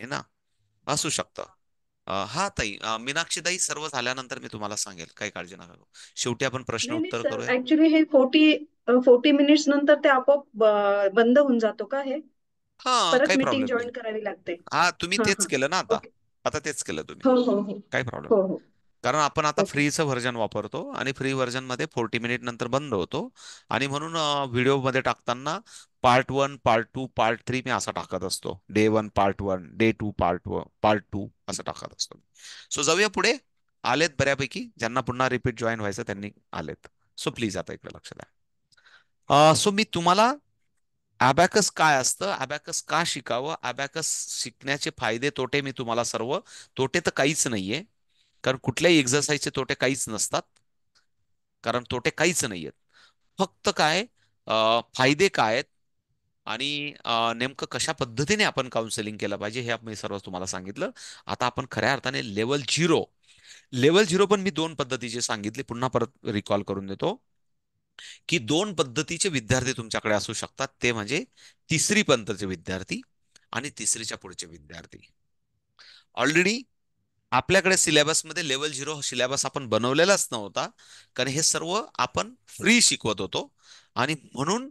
आहे ना असू शकतं हा ताई मीनाक्षी ताई सर्व झाल्यानंतर मी तुम्हाला सांगेल काही काळजी नका करू शेवटी आपण प्रश्न उत्तर करूया ऍक्च्युली हे फोर्टी फोर्टी मिनिट्स नंतर ते आपोआप बंद होऊन जातो का हे हा काही प्रॉब्लेम जॉईन करावी लागते हा तुम्ही तेच केलं ना आता आता तेच केलं तुम्ही हो, हो, हो. काही प्रॉब्लेम कारण आपण आता फ्रीचं व्हर्जन वापरतो आणि फ्री व्हर्जन मध्ये फोर्टी मिनिट नंतर बंद होतो आणि म्हणून व्हिडिओ मध्ये टाकताना part one part two part three मी असा टाकत असतो day one part one day two part one part two असं टाकत असतो सो जाऊया पुढे आलेत बऱ्यापैकी ज्यांना पुन्हा रिपीट जॉईन व्हायचं त्यांनी आलेत सो प्लीज आता इकडे लक्ष द्या सो मी तुम्हाला अबॅकस काय असतं अबॅकस का शिकावं अबॅकस शिकण्याचे फायदे तोटे मी तुम्हाला सर्व तोटे तर काहीच नाहीये कारण कुठल्याही एक्झरसाईजचे तोटे काहीच नसतात कारण तोटे काहीच नाही आहेत फक्त काय फायदे काय आहेत आणि नेमकं कशा पद्धतीने आपण काउन्सिलिंग केलं पाहिजे हे मी सर्व तुम्हाला सांगितलं आता आपण खऱ्या अर्थाने लेवल झिरो लेवल झिरो पण मी दोन पद्धतीचे सांगितले पुन्हा परत रिकॉल करून देतो की दोन पद्धतीचे विद्यार्थी तुमच्याकडे असू शकतात ते म्हणजे तिसरी पंतचे विद्यार्थी आणि तिसरीच्या पुढचे विद्यार्थी ऑलरेडी आपल्याकडे सिलेबसमध्ये लेवल झिरो सिलेबस आपण बनवलेलाच नव्हता कारण हे सर्व आपण फ्री शिकवत होतो आणि म्हणून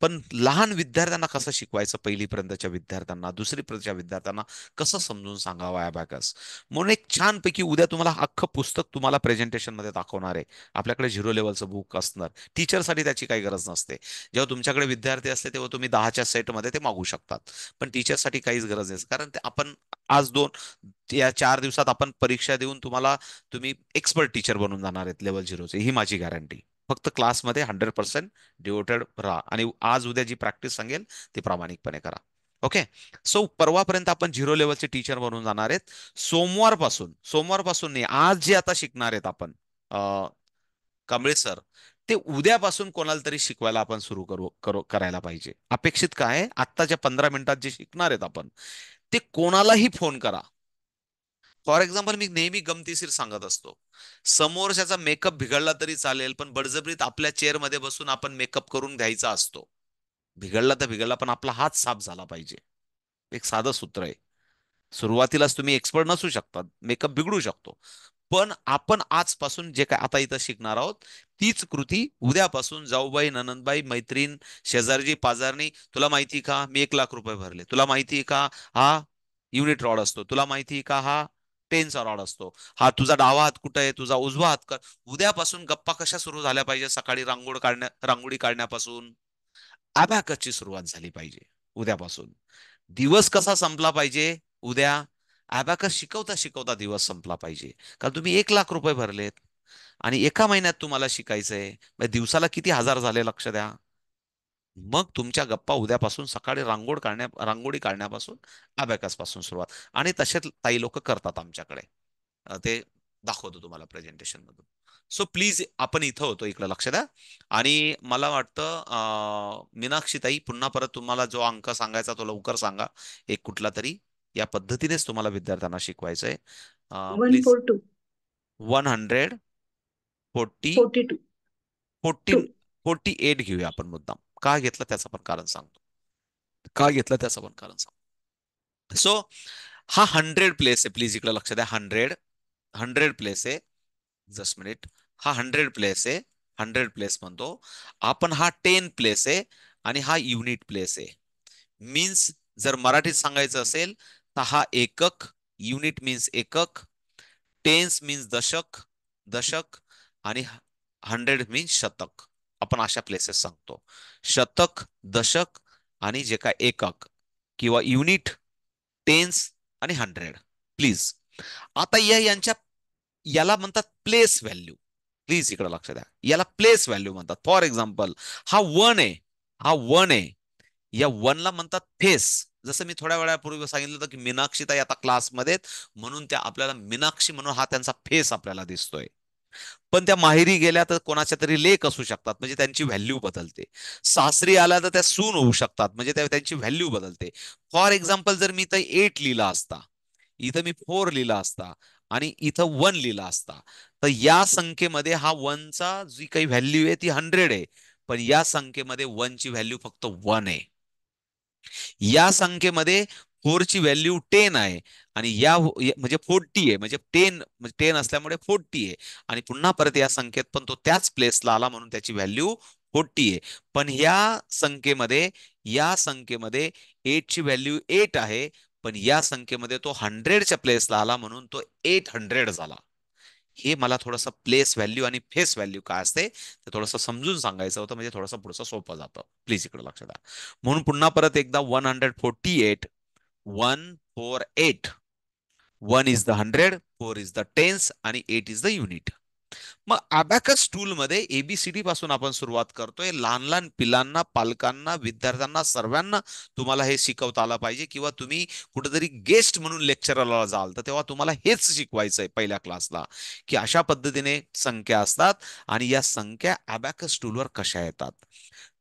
पण लहान विद्यार्थ्यांना कसं शिकवायचं पहिली पर्यंतच्या विद्यार्थ्यांना दुसरी पर्यंतच्या विद्यार्थ्यांना कसं समजून सांगावं या बॅकस म्हणून एक छानपैकी उद्या तुम्हाला अख्खं पुस्तक तुम्हाला प्रेझेंटेशनमध्ये दाखवणार आहे आपल्याकडे झिरो लेवलचं बुक असणार टीचरसाठी त्याची काही गरज नसते जेव्हा तुमच्याकडे विद्यार्थी असते तेव्हा तुम्ही दहाच्या सेटमध्ये ते मागू शकतात पण टीचरसाठी काहीच गरज नाही कारण ते आपण आज दोन या चार दिवसात आपण परीक्षा देऊन तुम्हाला तुम्ही एक्सपर्ट टीचर बनून जाणार आहेत लेवल झिरोचे ही माझी गॅरंटी फक्त क्लासमध्ये हंड्रेड पर्सेंट डिवोटेड राहा आणि आज उद्या जी प्रॅक्टिस सांगेल ती प्रामाणिकपणे करा ओके सो परवापर्यंत आपण झिरो लेवलचे टीचर बनून जाणार आहेत सोमवारपासून सोमवारपासून नाही आज जे आता शिकणार आहेत आपण कमळे सर ते उद्यापासून कोणाला तरी शिकवायला आपण सुरू करू करू करायला पाहिजे अपेक्षित काय आत्ताच्या पंधरा मिनिटात जे शिकणार आहेत आपण ते कोणालाही फोन करा फॉर एक्झाम्पल मी नेहमी गमतीशीर सांगत असतो समोरच्याचा मेकअप बिघडला तरी चालेल पण बडजबरीत आपल्या चेअरमध्ये बसून आपण मेकअप करून घ्यायचा असतो बिघडला तर बिघडला पण आपला हात साफ झाला पाहिजे एक साधं सूत्र आहे सुरुवातीलाच तुम्ही एक्सपर्ट नसू शकता मेकअप बिघडू शकतो पण आपण आजपासून जे काय आता इथं शिकणार आहोत तीच कृती उद्यापासून जाऊबाई ननंदबाई मैत्रीण शेजारजी पाजारणी तुला माहिती का मी एक लाख रुपये भरले तुला माहिती का हा युनिट रॉड असतो तुला माहिती का हा टेन्स रॉड असतो हा तुझा डावा हात कुठं आहे तुझा उजवा हात कर उद्यापासून गप्पा कशा सुरू झाल्या पाहिजे सकाळी रांगोळ काढण्या रांगोळी काढण्यापासून अभ्याकची सुरुवात झाली पाहिजे उद्यापासून दिवस कसा संपला पाहिजे उद्या अबॅकस शिकवता शिकवता दिवस संपला पाहिजे कारण तुम्ही एक लाख रुपये भरलेत आणि एका महिन्यात तुम्हाला शिकायचंय दिवसाला किती हजार झाले लक्ष द्या मग तुमच्या गप्पा उद्यापासून सकाळी रांगोळ काढण्या रांगोळी काढण्यापासून पासून सुरुवात आणि तसेच ताई लोक करतात आमच्याकडे ते दाखवतो तुम्हाला प्रेझेंटेशन मधून सो प्लीज आपण इथं होतो इकडं लक्ष द्या आणि मला वाटतं मीनाक्षी ताई पुन्हा परत तुम्हाला जो अंक सांगायचा तो लवकर सांगा एक कुठला तरी या पद्धतीनेच तुम्हाला विद्यार्थ्यांना शिकवायचंय one hundred forty forty forty eight घेऊया आपण मुद्दाम का घेतला त्याचं पण कारण सांगतो का घेतलं त्याचं पण कारण सांगतो सो हा हंड्रेड प्लेस आहे प्लीज इकडे लक्ष द्या हंड्रेड हंड्रेड प्लेस आहे जस्ट मिनिट हा हंड्रेड प्लेस आहे हंड्रेड प्लेस म्हणतो आपण हा टेन प्लेस आहे आणि हा युनिट प्लेस आहे मीन्स जर मराठीत सांगायचं असेल तर हा एकक युनिट मीन्स एकक टेन्स मीन्स दशक दशक आणि हंड्रेड मीन्स शतक आपण अशा प्लेसेस सांगतो शतक दशक आणि जे काय एकक किंवा युनिट टेन्स आणि हंड्रेड प्लीज आता या यांच्या याला म्हणतात प्लेस व्हॅल्यू प्लीज इकडे लक्ष द्या याला प्लेस व्हॅल्यू म्हणतात फॉर एक्झाम्पल हा वन आहे हा वन आहे या वनला म्हणतात फेस जसं मी थोड्या वेळापूर्वी सांगितलं होतं की मीनाक्षी आता क्लासमध्ये म्हणून त्या आपल्याला मीनाक्षी म्हणून हा त्यांचा फेस आपल्याला दिसतोय पण त्या माहेरी गेल्या तर कोणाच्या तरी लेख असू शकतात म्हणजे त्यांची व्हॅल्यू बदलते सासरी आला तर त्या सून होऊ शकतात म्हणजे त्यांची व्हॅल्यू बदलते फॉर एक्झाम्पल जर मी इथं एट लिहिला असता इथं मी फोर लिहिला असता आणि इथं वन लिहिला असता तर या संख्येमध्ये हा वनचा जी काही व्हॅल्यू आहे ती हंड्रेड आहे पण या संख्येमध्ये वनची व्हॅल्यू फक्त वन आहे या संख्येमध्ये फोरची व्हॅल्यू टेन आहे आणि या म्हणजे फोर्टी आहे म्हणजे टेन म्हणजे टेन असल्यामुळे फोर्टी आहे आणि पुन्हा परत या संख्येत पण तो त्याच प्लेसला आला म्हणून त्याची व्हॅल्यू फोर्टी आहे पण या संख्येमध्ये या संख्येमध्ये एटची व्हॅल्यू एट आहे पण या संख्येमध्ये तो हंड्रेडच्या प्लेसला आला म्हणून तो एट हंड्रेड झाला हे मला थोडंसं प्लेस व्हॅल्यू आणि फेस व्हॅल्यू काय असते ते थोडंसं समजून सांगायचं होतं म्हणजे थोडंसं पुढचं सोपं जातं प्लीज इकडे लक्ष द्या म्हणून पुन्हा परत एकदा one hundred forty eight one four eight one is the hundred four is the tens आणि एट इज द युनिट मग अबॅकस टूल मध्ये एबीसीडी पासून आपण सुरुवात करतोय लहान लहान पिलांना पालकांना विद्यार्थ्यांना सर्वांना तुम्हाला हे शिकवता आलं पाहिजे किंवा तुम्ही कुठेतरी गेस्ट म्हणून लेक्चरला जाल तर तेव्हा तुम्हाला हेच शिकवायचं आहे पहिल्या क्लासला की अशा पद्धतीने संख्या असतात आणि या संख्या अबॅकस टूलवर कशा येतात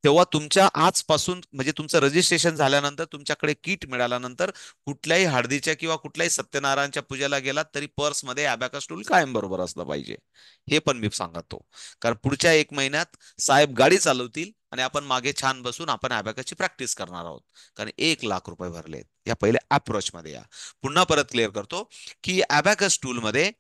तेव्हा तुमच्या आजपासून म्हणजे तुमचं रजिस्ट्रेशन झाल्यानंतर तुमच्याकडे किट मिळाल्यानंतर कुठल्याही हळदीच्या किंवा कुठल्याही सत्यनारायणच्या पूजेला गेला तरी पर्स मध्ये अबॅकस स्टूल कायम बरोबर असलं पाहिजे हे पण मी सांगतो कारण पुढच्या एक महिन्यात साहेब गाडी चालवतील आणि आपण मागे छान बसून आपण अबॅकसची प्रॅक्टिस करणार आहोत कारण एक लाख रुपये भरलेत या पहिल्या अप्रोच मध्ये या पुन्हा परत क्लिअर करतो की अबॅकस टूलमध्ये मध्ये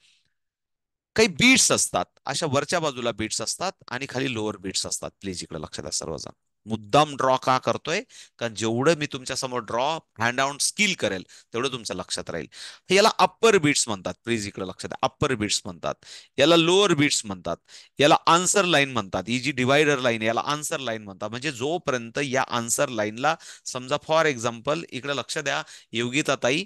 काही बीट्स असतात अशा वरच्या बाजूला बीट्स असतात आणि खाली लोअर बीट्स असतात प्लीज इकडे लक्षात द्या सर्वजण मुद्दाम ड्रॉ का करतोय कारण जेवढं मी तुमच्या समोर ड्रॉ हँड आउट स्किल करेल तेवढं तुमच्या लक्षात राहील याला अप्पर बीट्स म्हणतात प्लीज इकडे लक्षात द्या अप्पर बीट्स म्हणतात याला लोअर बीट्स म्हणतात याला आन्सर लाईन म्हणतात ही जी डिवायडर लाईन याला आन्सर लाईन म्हणतात म्हणजे जोपर्यंत या आन्सर लाईनला समजा फॉर एक्झाम्पल इकडे लक्ष द्या योगिता ताई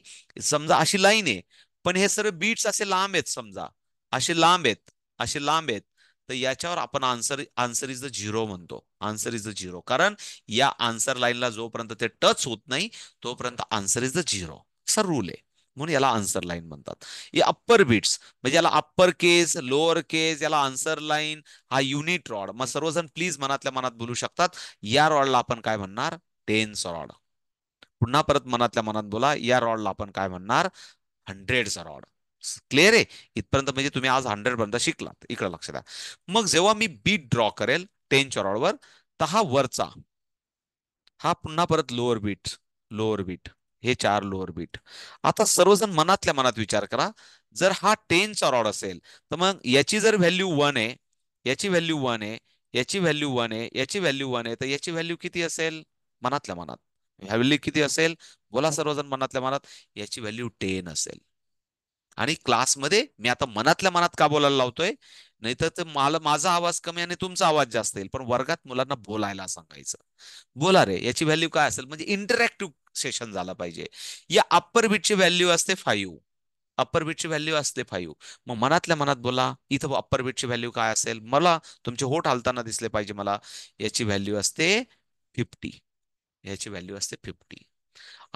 समजा अशी लाईन आहे पण हे सर्व बीट्स असे लांब आहेत समजा असे लांब आहेत असे लांब आहेत तर याच्यावर आपण answer answer is the zero म्हणतो आन्सर इज द झिरो कारण या आन्सर लाईनला जोपर्यंत ते टच होत नाही तोपर्यंत आन्सर इज द झिरो असा रूल आहे म्हणून याला आन्सर लाईन म्हणतात या अप्पर बिट्स म्हणजे याला अप्पर केस लोअर केस याला आन्सर लाईन हा युनिट रॉड मग सर्वजण प्लीज मनातल्या मनात बोलू शकतात या रॉडला आपण काय म्हणणार टेन्स रॉड पुन्हा परत मनातल्या मनात बोला या रॉडला आपण काय म्हणणार हंड्रेडचा रॉड क्लिअर आहे इथपर्यंत म्हणजे तुम्ही आज हंड्रेड पर्यंत शिकलात इकडे लक्ष द्या मग जेव्हा मी बीट ड्रॉ करेल टेन रॉडवर तर हा वरचा हा पुन्हा परत लोअर बीट लोअर बीट हे चार लोअर बीट आता सर्वजण मनातल्या मनात विचार करा जर हा टेन रॉड असेल तर मग याची जर व्हॅल्यू वन आहे याची व्हॅल्यू वन आहे याची व्हॅल्यू वन आहे याची व्हॅल्यू वन आहे तर याची व्हॅल्यू किती असेल मनातल्या मनात व्हॅल्यू किती असेल बोला सर्वजण मनातल्या मनात याची व्हॅल्यू टेन असेल आणि क्लासमध्ये मी आता मनातल्या मनात का बोलायला लावतोय नाहीतर मला माझा आवाज कमी आणि तुमचा आवाज जास्त येईल पण वर्गात मुलांना बोलायला सांगायचं बोला रे याची व्हॅल्यू काय असेल म्हणजे इंटरॅक्टिव्ह सेशन झाला पाहिजे या अप्पर बीटची व्हॅल्यू असते फाईव्ह अप्पर बीटची व्हॅल्यू असते फाईव्ह मग मनातल्या मनात बोला इथं अप्पर बीटची व्हॅल्यू काय असेल मला तुमचे होट हालताना दिसले पाहिजे मला याची व्हॅल्यू असते फिफ्टी याची व्हॅल्यू असते फिफ्टी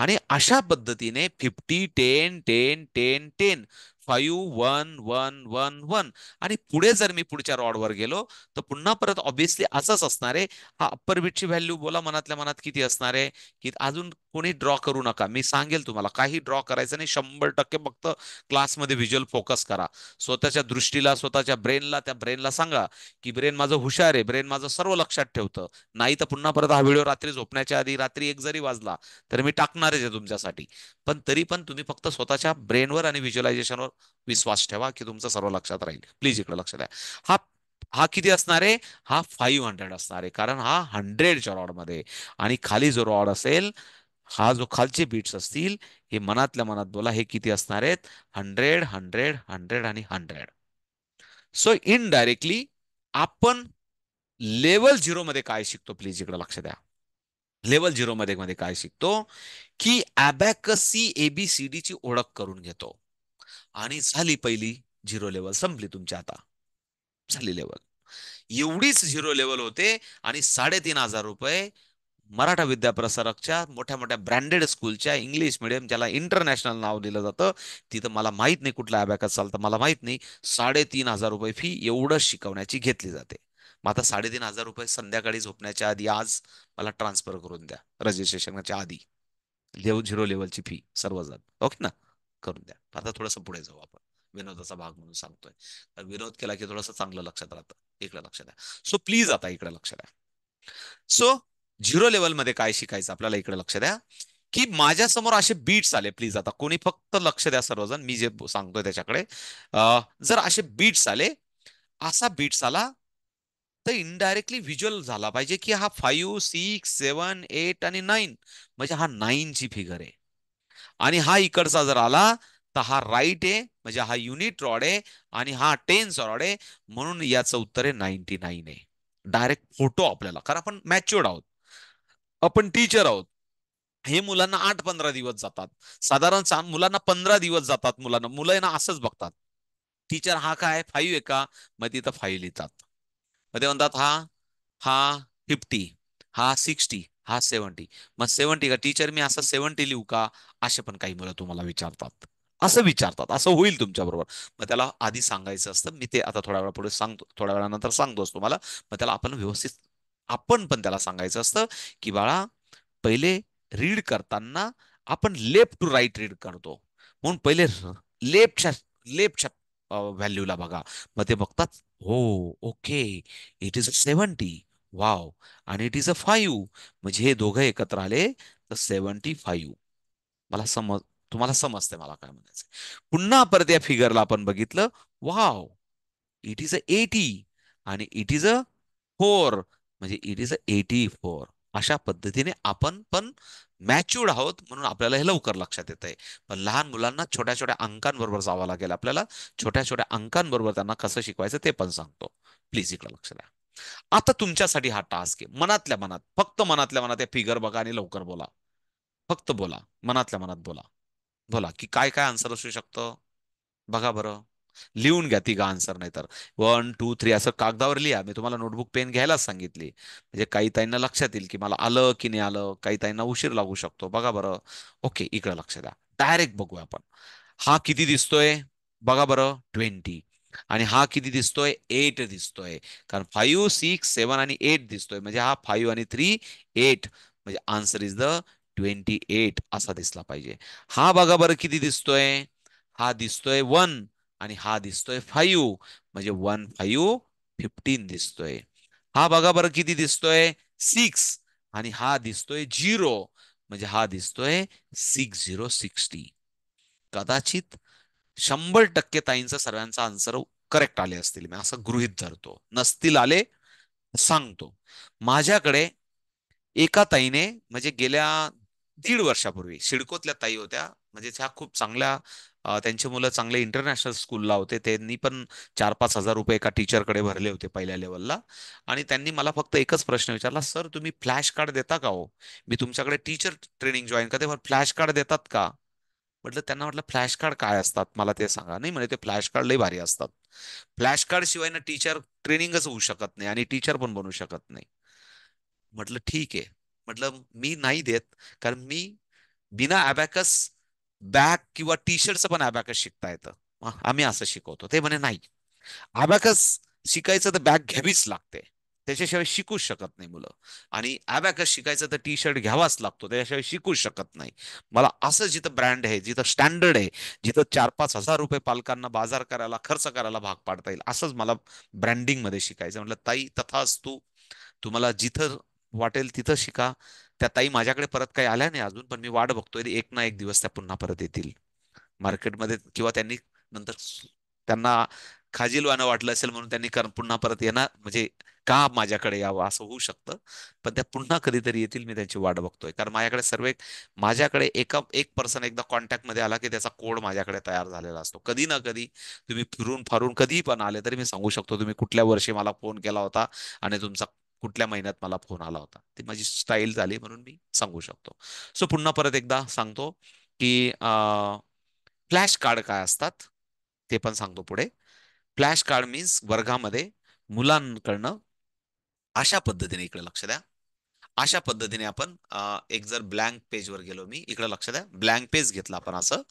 आणि अशा पद्धतीने fifty ten ten ten ten five one one one one आणि पुढे जर मी पुढच्या रॉडवर गेलो तर पुन्हा परत ऑब्विसली असंच असणार आहे हा अप्पर बिटची व्हॅल्यू बोला मनातल्या मनात किती असणार आहे की अजून कोणी ड्रॉ करू नका मी सांगेल तुम्हाला काही ड्रॉ करायचं नाही शंभर टक्के फक्त क्लासमध्ये व्हिज्युअल फोकस करा स्वतःच्या दृष्टीला स्वतःच्या ब्रेनला त्या ब्रेनला सांगा की ब्रेन माझं हुशार आहे ब्रेन माझं सर्व लक्षात ठेवतं नाही तर पुन्हा परत हा व्हिडिओ रात्री झोपण्याच्या आधी रात्री एक जरी वाजला तर मी टाकणारच आहे तुमच्यासाठी पण तरी पण तुम्ही फक्त स्वतःच्या ब्रेनवर आणि व्हिज्युअलायझेशनवर विश्वास ठेवा की तुमचं सर्व लक्षात राहील प्लीज इकडे लक्ष द्या हा हा किती असणार आहे हा फाईव्ह हंड्रेड असणार आहे कारण हा हंड्रेडच्या रॉडमध्ये आणि खाली जो रॉड असेल हा जो खालचे बीट्स असतील हे मनातल्या मनात बोला हे किती असणार आहेत हंड्रेड हंड्रेड हंड्रेड आणि हंड्रेड सो इनडायरेक्टली आपण लेवल झिरो मध्ये काय शिकतो प्लीज इकडे लक्ष द्या लेवल झिरो मध्ये मध्ये काय शिकतो की अबॅकसी एबीसीडी ची ओळख करून घेतो आणि झाली पहिली झिरो लेवल संपली तुमची आता झाली लेवल एवढीच झिरो लेवल होते आणि साडेतीन हजार रुपये मराठा विद्याप्रसारकच्या मोठ्या मोठ्या ब्रँडेड स्कूलच्या इंग्लिश मिडियम ज्याला इंटरनॅशनल नाव दिलं जातं तिथं मला माहीत नाही कुठला अभ्यास चालतं मला माहीत नाही साडेतीन हजार रुपये फी एवढं शिकवण्याची घेतली जाते मग आता साडेतीन हजार रुपये संध्याकाळी झोपण्याच्या आधी आज मला ट्रान्सफर करून द्या रजिस्ट्रेशनच्या आधी झिरो लेवलची फी सर्वजण ओके ना करून द्या आता थोडस पुढे जाऊ आपण विनोदाचा भाग म्हणून सांगतोय तर विनोद केला की थोडस चांगलं लक्षात राहतं इकडे लक्ष द्या सो प्लीज आता इकडे लक्ष द्या सो झिरो मध्ये काय शिकायचं आपल्याला इकडे लक्ष द्या की माझ्या समोर असे बीट्स आले प्लीज आता कोणी फक्त लक्ष द्या सर्वजण मी जे सांगतोय त्याच्याकडे जर असे बीट्स आले असा बीट्स आला तर इनडायरेक्टली व्हिज्युअल झाला पाहिजे की हा फाईव्ह सिक्स सेवन एट आणि नाईन म्हणजे हा ची फिगर आहे आणि हा इकडचा जर आला तर हा राईट आहे म्हणजे हा युनिट रॉड आहे आणि हा टेन्स रॉड आहे म्हणून याचं उत्तर आहे नाईन्टी नाईन आहे डायरेक्ट फोटो आपल्याला कारण आपण मॅच्युअर्ड आहोत आपण टीचर आहोत हे मुलांना आठ पंधरा दिवस जातात साधारण मुलांना पंधरा दिवस जातात मुलांना मुलं ना असंच बघतात टीचर हा काय फाईव्ह आहे का मग तिथं फाईव्ह लिहितात मग ते म्हणतात हा हा फिफ्टी हा सिक्स्टी हा सेवन्टी मग सेवन्टी का टीचर मी असं सेवन्टी लिहू का असे पण काही मुलं तुम्हाला विचारतात असं विचारतात असं होईल तुमच्याबरोबर मग त्याला आधी सांगायचं असतं मी ते आता थोड्या वेळा पुढे सांगतो थोड्या वेळानंतर सांगतोच तुम्हाला मग त्याला आपण व्यवस्थित आपण पण त्याला सांगायचं असतं की बाळा पहिले रीड करताना आपण लेफ्ट टू राईट रीड करतो म्हणून पहिले लेफ्टच्या लेफ्टच्या व्हॅल्यूला बघा मग ते बघतात हो okay it is seventy wow आणि इट इज अ फाईव्ह म्हणजे हे दोघं एकत्र आले तर सेवन्टी फाईव्ह मला समज तुम्हाला समजते मला काय म्हणायचं पुन्हा परत या फिगरला आपण बघितलं wow it is a eighty आणि इट इज अ फोर म्हणजे it is a eighty four अशा पद्धतीने आपण पण मॅच्युर्ड आहोत म्हणून आपल्याला हे लवकर लक्षात येत आहे पण लहान मुलांना छोट्या छोट्या अंकांबरोबर जावं लागेल आपल्याला छोट्या छोट्या अंकांबरोबर त्यांना कसं शिकवायचं ते पण सांगतो प्लीज इकडे लक्ष द्या आता तुमच्यासाठी हा टास्क आहे मनातल्या मनात फक्त मनातल्या मनात या फिगर बघा आणि लवकर बोला फक्त बोला मनातल्या मनात बोला बोला की काय काय आन्सर असू शकतं बघा बरं लिहून घ्या ती तिघा आन्सर नाही तर वन टू थ्री असं कागदावर लिहा मी तुम्हाला नोटबुक पेन घ्यायलाच सांगितली म्हणजे काही ताईंना लक्षात येईल की मला आलं की नाही आलं काही ताईंना उशीर लागू शकतो बघा बरं ओके इकडं लक्ष द्या डायरेक्ट बघूया आपण हा किती दिसतोय बघा बरं ट्वेंटी आणि हा किती दिसतोय एट दिसतोय कारण फाईव्ह सिक्स सेवन आणि एट दिसतोय म्हणजे हा फाईव्ह आणि थ्री एट म्हणजे answer is the twenty eight असा दिसला पाहिजे हा बघा बरं किती दिसतोय हा दिसतोय वन आणि हा दिसतोय फाईव्ह म्हणजे वन फाईव्ह फिफ्टीन दिसतोय हा बघा बरं किती दिसतोय सिक्स आणि हा दिसतोय झिरो म्हणजे हा दिसतोय सिक्स झिरो सिक्स्टी कदाचित शंभर टक्के ताईंचा सर्वांचा आन्सर करेक्ट आले असतील मी असं गृहित धरतो नसतील आले सांगतो माझ्याकडे एका ताईने म्हणजे गेल्या दीड वर्षापूर्वी शिडकोतल्या ताई होत्या म्हणजे ह्या खूप चांगल्या त्यांचे मुलं चांगले इंटरनॅशनल स्कूलला होते त्यांनी पण चार पाच हजार रुपये एका टीचरकडे भरले होते पहिल्या लेवलला आणि त्यांनी मला फक्त एकच प्रश्न विचारला सर तुम्ही फ्लॅश कार्ड देता का हो मी तुमच्याकडे टीचर ट्रेनिंग जॉईन करते फ्लॅश कार्ड देतात का म्हटलं त्यांना म्हटलं फ्लॅश कार्ड काय असतात मला ते सांगा नाही म्हणजे ते फ्लॅश कार्ड लई भारी असतात फ्लॅश कार्ड शिवाय ना टीचर ट्रेनिंगच होऊ शकत नाही आणि टीचर पण बनू शकत नाही म्हटलं ठीक आहे म्हटलं मी नाही देत कारण मी बिना अबॅकस बॅग किंवा टी शर्टचं पण अबॅकस शिकता येतं आम्ही असं शिकवतो ते म्हणे नाही अबॅकस शिकायचं तर बॅग घ्यावीच लागते त्याच्याशिवाय शिकू शकत नाही मुलं आणि ॲबॅकस शिकायचं तर टी शर्ट घ्यावाच लागतो त्याच्याशिवाय शिकू शकत नाही मला असं जिथं ब्रँड आहे जिथं स्टँडर्ड आहे जिथं चार पाच हजार रुपये पालकांना बाजार करायला खर्च करायला भाग पाडता येईल असंच मला ब्रँडिंगमध्ये शिकायचं म्हटलं ताई तथाच तू तुम्हाला जिथं वाटेल तिथं शिका त्या ताई माझ्याकडे परत काही आल्या नाही अजून पण मी वाट बघतोय एक ना एक दिवस त्या पुन्हा परत येतील मार्केटमध्ये किंवा त्यांनी नंतर त्यांना खाजीलवानं वाटलं असेल म्हणून त्यांनी पुन्हा परत येणार म्हणजे का माझ्याकडे यावं असं होऊ शकतं पण त्या पुन्हा कधीतरी येतील मी त्यांची वाट बघतोय कारण माझ्याकडे सर्व एक माझ्याकडे एका एक पर्सन एकदा कॉन्टॅक्टमध्ये आला की त्याचा कोड माझ्याकडे तयार झालेला असतो कधी ना कधी तुम्ही फिरून फारून कधीही पण आले तरी मी सांगू शकतो तुम्ही कुठल्या वर्षी मला फोन केला होता आणि तुमचा कुठल्या महिन्यात मला फोन आला होता ती माझी स्टाईल झाली म्हणून मी सांगू शकतो सो पुन्हा परत एकदा सांगतो की फ्लॅश कार्ड काय असतात ते पण सांगतो पुढे फ्लॅश कार्ड मीन्स वर्गामध्ये मुलांकडनं अशा पद्धतीने इकडे लक्ष द्या अशा पद्धतीने आपण एक जर ब्लँक पेजवर गेलो मी इकडे लक्ष द्या ब्लँक पेज घेतला आपण असं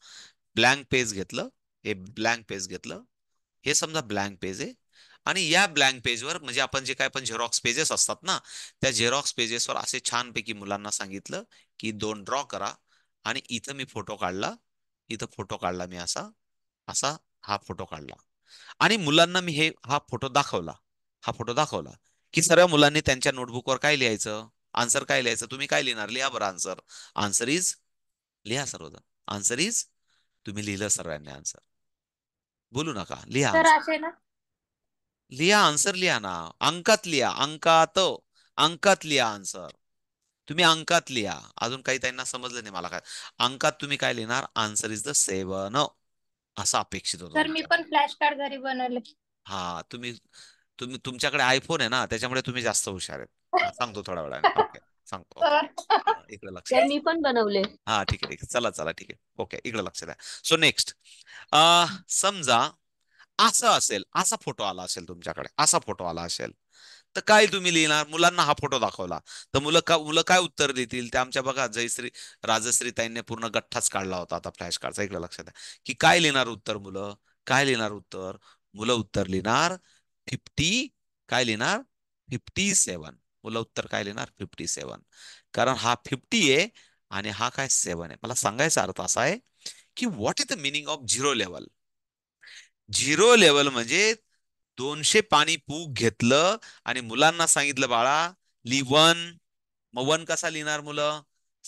ब्लँक पेज घेतलं हे ब्लँक पेज घेतलं हे समजा ब्लँक पेज आहे आणि या ब्लँक पेजवर म्हणजे आपण जे काय पण झेरॉक्स पेजेस असतात ना त्या झेरॉक्स पेजेसवर असे छानपैकी मुलांना सांगितलं की दोन ड्रॉ करा आणि इथं मी फोटो काढला इथं फोटो काढला मी असा असा हा फोटो काढला आणि मुलांना मी हे हा फोटो दाखवला हा फोटो दाखवला की सर्व मुलांनी त्यांच्या नोटबुकवर काय लिहायचं आन्सर काय लिहायचं तुम्ही काय लिहिणार लिहा बरं आन्सर आन्सर इज लिहा सर्वजण आन्सर इज तुम्ही लिहिलं सर्वांनी आन्सर बोलू नका लिहा लिहा आन्सर लिहा ना अंकात लिहा अंकात अंकात लिहा आन्सर तुम्ही अंकात लिहा अजून काही त्यांना समजलं नाही मला काय अंकात तुम्ही काय लिहिणार आन्सर इज द सेवन असा अपेक्षित होतो मी पण फ्लॅश कार्ड घरी बनवले हा तुम्ही तुम्ही तुमच्याकडे आयफोन आहे ना त्याच्यामुळे तुम्ही जास्त हुशार आहेत सांगतो थोडा वेळा ओके सांगतो इकडे लक्ष मी पण बनवले हा ठीक आहे ठीक चला चला ठीक आहे ओके इकडे लक्ष द्या सो नेक्स्ट समजा असं असेल असा फोटो आला असेल तुमच्याकडे असा फोटो आला असेल तर काय तुम्ही लिहिणार मुलांना हा फोटो दाखवला तर मुलं का मुलं काय उत्तर देतील ते आमच्या बघा जयश्री राजश्री ताईंनी पूर्ण गठ्ठाच काढला होता आता फ्लॅश कार्डचा इकडे लक्षात आहे की काय लिहिणार उत्तर मुलं काय लिहिणार उत्तर मुलं उत्तर लिहिणार फिफ्टी काय लिहिणार फिफ्टी सेवन मुलं उत्तर काय लिहिणार फिफ्टी सेवन कारण हा फिफ्टी आहे आणि हा काय सेवन आहे मला सांगायचा अर्थ असा आहे की what is the meaning of zero level zero level म्हणजे दोनशे पाणी पूक घेतलं आणि मुलांना सांगितलं बाळा ली वन मग वन कसा लिहिणार मुलं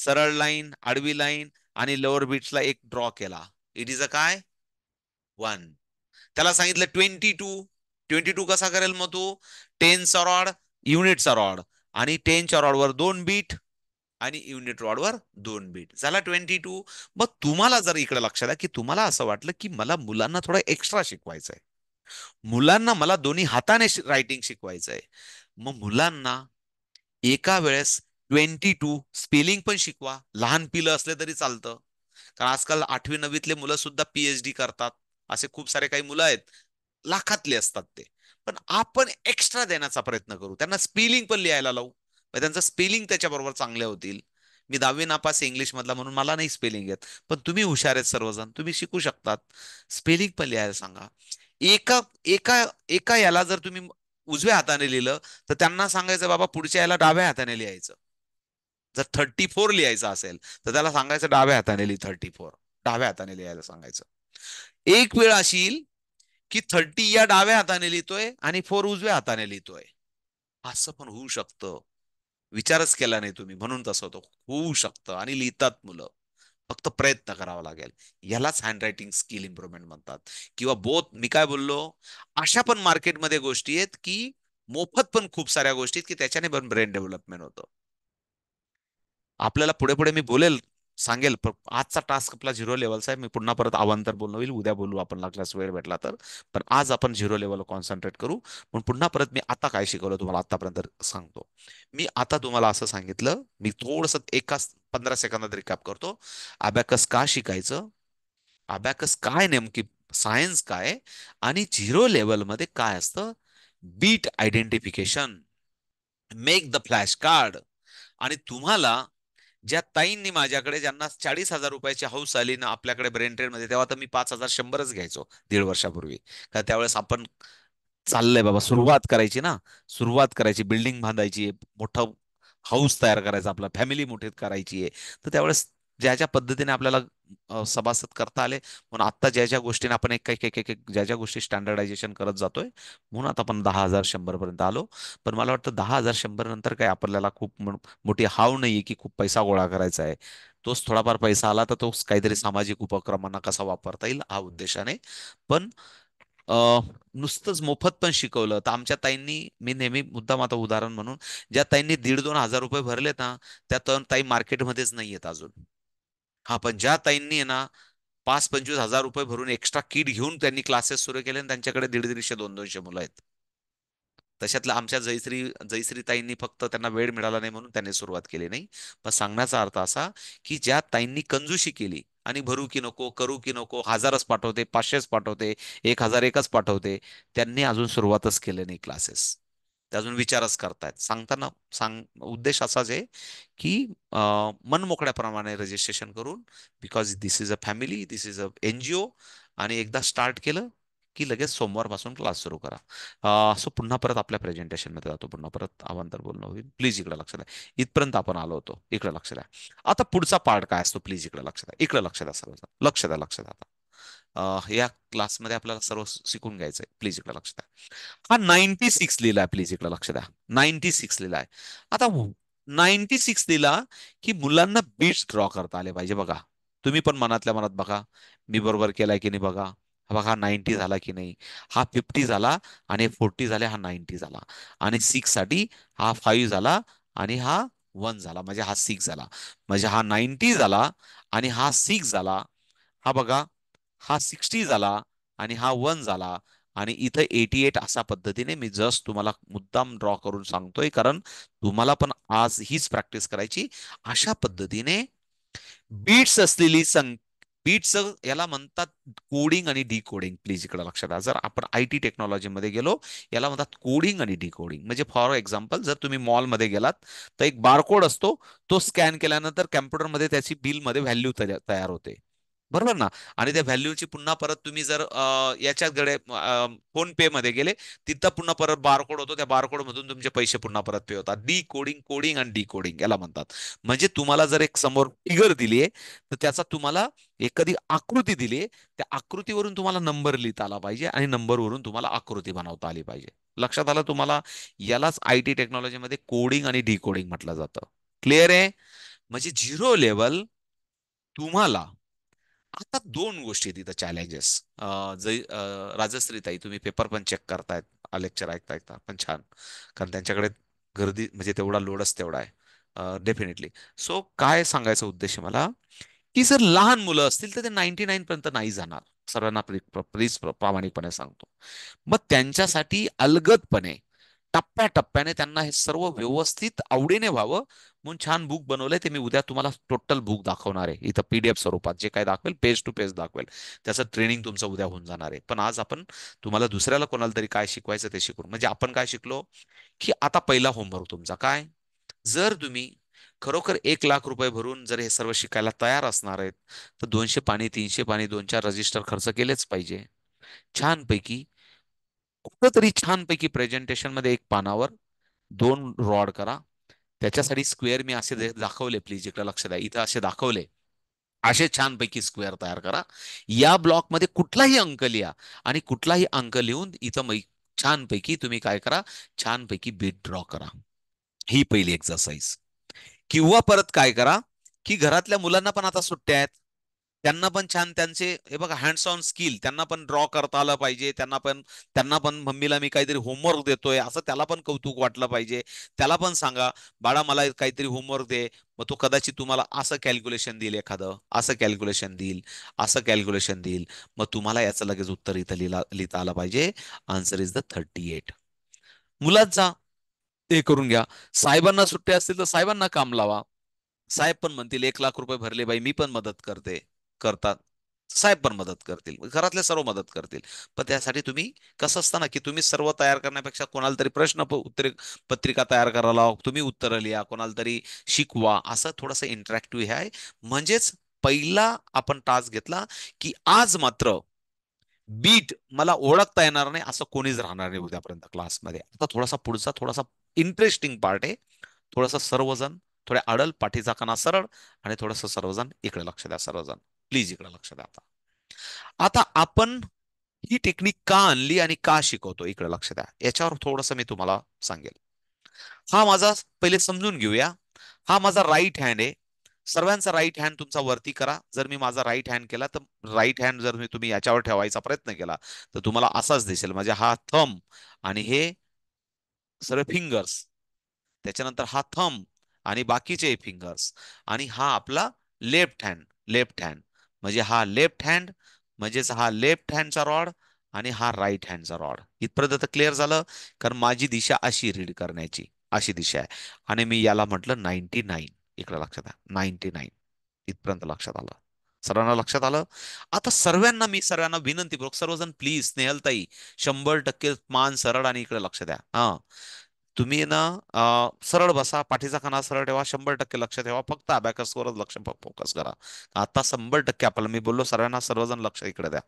सरळ लाईन आडवी लाईन आणि लोअर बीट्सला एक ड्रॉ केला इट इज अ काय वन त्याला सांगितलं ट्वेंटी टू ट्वेंटी टू कसा करेल मग तू टेन रॉड युनिट सरॉड आणि टेनच्या रॉडवर दोन बीट आणि युनिट रॉडवर दोन बीट झाला ट्वेंटी टू मग तुम्हाला जर इकडे लक्षात आहे की तुम्हाला असं वाटलं की मला मुलांना थोडं एक्स्ट्रा शिकवायचंय मुलांना मला दोन्ही हाताने रायटिंग शिकवायचं आहे मग मुलांना एका वेळेस ट्वेंटी टू स्पेलिंग पण शिकवा लहान पिलं असले तरी चालतं कारण आजकाल आठवी नववीतले मुलं सुद्धा पीएच डी करतात असे खूप सारे काही मुलं आहेत लाखातले असतात ते पण आपण एक्स्ट्रा देण्याचा प्रयत्न करू त्यांना स्पेलिंग पण लिहायला लावू त्यांचं स्पेलिंग त्याच्याबरोबर चांगले होतील मी दहावी नापास इंग्लिश मधला म्हणून मला नाही स्पेलिंग येत पण तुम्ही हुशार आहेत सर्वजण तुम्ही शिकू शकतात स्पेलिंग पण लिहायला सांगा एका एका एका याला जर तुम्ही उजव्या हाताने लिहिलं तर त्यांना सांगायचं बाबा पुढच्या याला डाव्या हाताने लिहायचं जर थर्टी फोर लिहायचं असेल तर त्याला सांगायचं डाव्या हाताने लिहि थर्टी फोर डाव्या हाताने लिहायला सांगायचं एक वेळ अशी की थर्टी या डाव्या हाताने लिहितोय आणि फोर उजव्या हाताने लिहितोय असं पण होऊ शकतं विचारच केला नाही तुम्ही म्हणून तसं होतं होऊ शकतं आणि लिहितात मुलं फक्त प्रयत्न करावा लागेल यालाच हँडरायटिंग स्किल इम्प्रुव्हमेंट म्हणतात किंवा बोथ मी काय बोललो अशा पण मार्केटमध्ये गोष्टी आहेत की मोफत पण खूप साऱ्या गोष्टी आहेत की त्याच्याने पण ब्रेन डेव्हलपमेंट होतं आपल्याला पुढे पुढे मी बोलेल सांगेल पण आजचा टास्क आपला झिरो लेवलचा आहे मी पुन्हा परत आवांतर बोलणं होईल उद्या बोलू आपण लागल्यास वेळ भेटला तर पण आज आपण झिरो लेवलवर कॉन्सन्ट्रेट करू पण पुन्हा परत मी आता काय शिकवलं तुम्हाला आतापर्यंत सांगतो मी आता तुम्हाला असं सांगितलं मी थोडस एका पंधरा सेकंदात रिकॅप करतो अबॅकस का शिकायचं अबॅकस काय नेमकी सायन्स काय आणि झिरो लेवलमध्ये काय असतं beat identification make the flash card आणि तुम्हाला ज्या ताईंनी माझ्याकडे ज्यांना चाळीस हजार रुपयाची हाऊस आली ना आपल्याकडे ब्रेन ट्रेड मध्ये तेव्हा तर मी पाच हजार शंभरच घ्यायचो दीड वर्षापूर्वी का त्यावेळेस आपण चाललंय बाबा सुरुवात करायची ना सुरुवात करायची बिल्डिंग बांधायची मोठं हाऊस तयार करायचा आपला फॅमिली मोठी करायची आहे तर त्यावेळेस ज्या ज्या पद्धतीने आपल्याला सभासद करता आले म्हणून आता ज्या ज्या गोष्टीने आपण एक एक एक एक ज्या ज्या गोष्टी स्टँडर्डायझेशन करत जातोय म्हणून आता आपण दहा हजार शंभर पर्यंत आलो पण मला वाटतं दहा हजार शंभर नंतर काय आपल्याला खूप मोठी हाव नाहीये की खूप पैसा गोळा करायचा आहे तोच थोडाफार पैसा आला तर तो काहीतरी सामाजिक उपक्रमांना कसा वापरता येईल हा उद्देशाने पण नुसतंच मोफत पण शिकवलं तर आमच्या ताईंनी मी नेहमी मुद्दा आता उदाहरण म्हणून ज्या ताईंनी दीड दोन हजार रुपये भरले ना त्या ताई मार्केटमध्येच नाही आहेत अजून हा पण ज्या ताईंनी ना पाच पंचवीस हजार रुपये भरून एक्स्ट्रा किट घेऊन त्यांनी क्लासेस सुरू केले आणि त्यांच्याकडे दीड दीडशे दोन दोनशे मुलं आहेत तशातल्या आमच्या जयश्री जयश्री ताईंनी फक्त त्यांना वेळ मिळाला नाही म्हणून त्यांनी सुरुवात केली नाही पण सांगण्याचा अर्थ असा की ज्या ताईंनी कंजूशी केली आणि भरू की नको करू की नको हजारच पाठवते पाचशेच पाठवते एक हजार एकच पाठवते त्यांनी अजून सुरुवातच केले नाही क्लासेस ते अजून विचारच करतायत सांगताना सांग उद्देश असाच आहे की मन मोकळ्याप्रमाणे रजिस्ट्रेशन करून because this is a family this is a N G O आणि एकदा स्टार्ट केलं की लगेच सोमवारपासून क्लास सुरू करा सो पुन्हा परत आपल्या प्रेझेंटेशनमध्ये जातो पुन्हा परत आवांतर बोलणं होईल प्लीज इकडे लक्ष द्या इथपर्यंत आपण आलो होतो इकडे लक्ष द्या आता पुढचा पार्ट काय असतो प्लीज इकडे लक्ष द्या इकडे लक्ष द्या सर्वजण लक्ष द्या लक्ष द्या आता या क्लासमध्ये आपल्याला सर्व शिकून घ्यायचं आहे प्लीज इकडे लक्ष द्या हा नाईन्टी सिक्स लिहिला आहे प्लीज इकडे लक्ष द्या नाईन्टी सिक्स लिहिला आहे आता नाईन्टी हो, सिक्स लिहिला की मुलांना बीट्स ड्रॉ करता आले पाहिजे बघा तुम्ही पण मनातल्या मनात बघा मी बरोबर केलाय की नाही बघा बघा नाईन्टी झाला की नाही हा फिफ्टी झाला आणि फोर्टी झाले हा नाईन्टी झाला आणि सिक्स साठी हा फाईव्ह झाला आणि हा वन झाला म्हणजे हा सिक्स झाला म्हणजे हा नाईन्टी झाला आणि हा सिक्स झाला हा बघा हा सिक्स्टी झाला आणि हा वन झाला आणि इथं एटी एट अशा पद्धतीने मी जस्ट तुम्हाला मुद्दाम ड्रॉ करून सांगतोय कारण तुम्हाला पण आज हीच प्रॅक्टिस करायची अशा पद्धतीने बीट्स असलेली सं बीट्स याला म्हणतात कोडिंग आणि डिकोडिंग प्लीज इकडे लक्षात घ्या जर आपण आय टी टेक्नॉलॉजीमध्ये गेलो याला म्हणतात कोडिंग आणि कोडिंग म्हणजे फॉर एक्झाम्पल जर तुम्ही मॉलमध्ये गेलात तर एक बारकोड असतो तो स्कॅन केल्यानंतर कॅम्प्युटरमध्ये त्याची बिलमध्ये व्हॅल्यू तयार होते बरोबर ना आणि त्या व्हॅल्यूची पुन्हा परत तुम्ही जर याच्याकडे फोन पे मध्ये गेले तिथं पुन्हा परत बारकोड होतो त्या बारकोड मधून तुमचे पैसे पुन्हा परत पे होतात डी कोडिंग कोडिंग आणि डी कोडिंग याला म्हणतात म्हणजे तुम्हाला जर एक समोर फिगर दिली तर त्याचा तुम्हाला एखादी आकृती दिली त्या आकृतीवरून तुम्हाला नंबर लिहिता आला पाहिजे आणि नंबरवरून तुम्हाला आकृती बनवता आली पाहिजे लक्षात आलं तुम्हाला यालाच आय टी टेक्नॉलॉजीमध्ये कोडिंग आणि डी कोडिंग म्हटलं जातं क्लिअर आहे म्हणजे झिरो लेवल तुम्हाला आता दोन गोष्टी तिथं चॅलेंजेस राजश्रीताई तुम्ही पेपर पण चेक करतायत लेक्चर ऐकता ऐकता पण छान कारण त्यांच्याकडे गर्दी म्हणजे तेवढा लोडच तेवढा आहे डेफिनेटली सो काय सांगायचा उद्देश मला की जर लहान मुलं असतील तर ते नाईन्टी नाईन पर्यंत नाही जाणार सर्वांना प्लीज प्रामाणिकपणे सांगतो मग त्यांच्यासाठी अलगदपणे टप्प्या टप्प्याने त्यांना हे सर्व व्यवस्थित आवडीने व्हावं म्हणून छान बुक बनवलंय ते मी उद्या तुम्हाला टोटल बुक दाखवणार आहे इथं पीडीएफ स्वरूपात जे काय दाखवेल पेज टू पेज दाखवेल त्याचं ट्रेनिंग तुमचं उद्या होऊन जाणार आहे पण आज आपण तुम्हाला दुसऱ्याला कोणाला तरी काय शिकवायचं ते शिकून म्हणजे आपण काय शिकलो की आता पहिला होमवर्क तुमचा काय जर तुम्ही खरोखर एक लाख रुपये भरून जर हे सर्व शिकायला तयार असणार आहेत तर दोनशे पाणी तीनशे पाणी दोन चार रजिस्टर खर्च केलेच पाहिजे छानपैकी तरी छानपैकी प्रेझेंटेशन मध्ये एक पानावर दोन रॉड करा त्याच्यासाठी स्क्वेअर मी असे दाखवले प्लीज इकडे लक्ष द्या इथं असे दाखवले असे छानपैकी स्क्वेअर तयार करा या ब्लॉकमध्ये कुठलाही अंक लिहा आणि कुठलाही अंक लिहून इथं छानपैकी तुम्ही काय करा छानपैकी बीट ड्रॉ करा ही पहिली एक्सरसाइज किंवा परत काय करा की घरातल्या मुलांना पण आता सुट्ट्या आहेत त्यांना पण छान त्यांचे हे बघा हँड्स ऑन स्किल त्यांना पण ड्रॉ करता आलं पाहिजे त्यांना पण त्यांना पण मम्मीला मी काहीतरी होमवर्क देतोय असं त्याला पण कौतुक वाटलं पाहिजे त्याला पण सांगा बाळा मला काहीतरी होमवर्क दे मग तो कदाचित तुम्हाला असं कॅल्क्युलेशन देईल एखादं असं कॅल्क्युलेशन देईल असं कॅल्क्युलेशन देईल मग तुम्हाला याचं लगेच उत्तर इथं लिहिला लिहिता आलं पाहिजे answer is the thirty eight मुलात जा ते करून घ्या साहेबांना सुट्टी असतील तर साहेबांना काम लावा साहेब पण म्हणतील एक लाख रुपये भरले बाई मी पण मदत करते करतात साहेब पण मदत करतील घरातले सर्व मदत करतील पण त्यासाठी तुम्ही कसं असतं ना की तुम्ही सर्व तयार करण्यापेक्षा कोणाला तरी प्रश्न उत्तरे पत्रिका तयार करायला तुम्ही उत्तरं लिहा कोणाला तरी शिकवा असं थोडंसं इंटरॅक्टिव्ह हे आहे म्हणजेच पहिला आपण टास्क घेतला की आज मात्र बीट मला ओळखता येणार नाही असं कोणीच राहणार नाही उद्यापर्यंत क्लासमध्ये आता थोडासा पुढचा थोडासा इंटरेस्टिंग पार्ट आहे थोडासा सर्वजण थोड्या अडल पाठीचा कणा सरळ आणि थोडंसं सर्वजण इकडे लक्ष द्या सर्वजण प्लीज इकडे लक्ष द्या आता आता आपण ही टेक्निक का आणली आणि का शिकवतो इकडे लक्ष द्या याच्यावर थोडस मी तुम्हाला सांगेल हा माझा पहिले समजून घेऊया हा माझा राईट हँड आहे सर्वांचा राईट हँड तुमचा वरती करा जर मी माझा राईट हँड केला तर राईट हँड जर मी तुम्ही याच्यावर ठेवायचा प्रयत्न केला तर तुम्हाला असाच दिसेल म्हणजे हा थंब आणि हे सर्व फिंगर्स त्याच्यानंतर हा थंब आणि बाकीचे फिंगर्स आणि हा आपला लेफ्ट हँड लेफ्ट हँड म्हणजे हा लेफ्ट हँड म्हणजेच हा लेफ्ट हँडचा रॉड आणि हा राईट हँडचा रॉड इथपर्यंत तर क्लिअर झालं कारण माझी दिशा अशी रीड करण्याची अशी दिशा आहे आणि मी याला म्हटलं नाईन्टी नाईन इकडं लक्षात आहे नाईन्टी नाईन इथपर्यंत लक्षात आलं सर्वांना लक्षात आलं आता सर्वांना मी सर्वांना विनंती सर्वजण प्लीज स्नेहलताई शंभर टक्के मान सरळ आणि इकडे लक्ष द्या हा तुम्ही ना सरळ बसा पाठीचा खाना सरळ ठेवा शंभर टक्के लक्ष ठेवा फक्त अबॅकसवरच लक्ष फोकस करा आता शंभर टक्के आपल्याला मी बोललो सर्वांना सर्वजण लक्ष इकडे द्या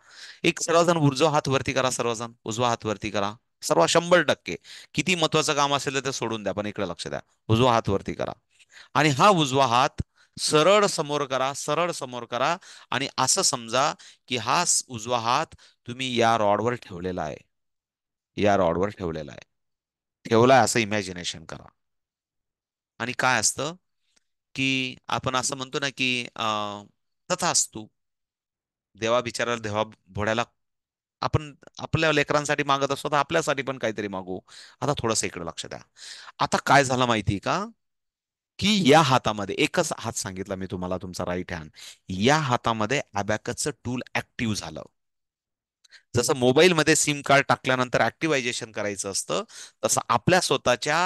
एक सर्वजण उजवा हात वरती करा सर्वजण उजवा हात वरती करा सर्व शंभर टक्के किती महत्वाचं काम असेल ते सोडून द्या पण इकडे लक्ष द्या उजवा हात वरती करा आणि हा उजवा हात सरळ समोर करा सरळ समोर करा आणि असं समजा की हा उजवा हात तुम्ही या रॉडवर ठेवलेला आहे या रॉडवर ठेवलेला आहे ठेवलाय असं इमॅजिनेशन करा आणि काय असतं की आपण असं म्हणतो ना की तथा असतो देवा बिचाराला देवा भोड्याला आपण आपल्या लेकरांसाठी मागत असतो तर आपल्यासाठी पण काहीतरी मागू आता थोडस इकडे लक्ष द्या आता काय झालं माहिती का की या हातामध्ये एकच हात सांगितला मी तुम्हाला तुमचा राईट हँड या हातामध्ये अबॅकचं टूल ऍक्टिव्ह झालं जसं मोबाईलमध्ये सिम कार्ड टाकल्यानंतर ऍक्टिव्हायझेशन करायचं असतं तसं आपल्या स्वतःच्या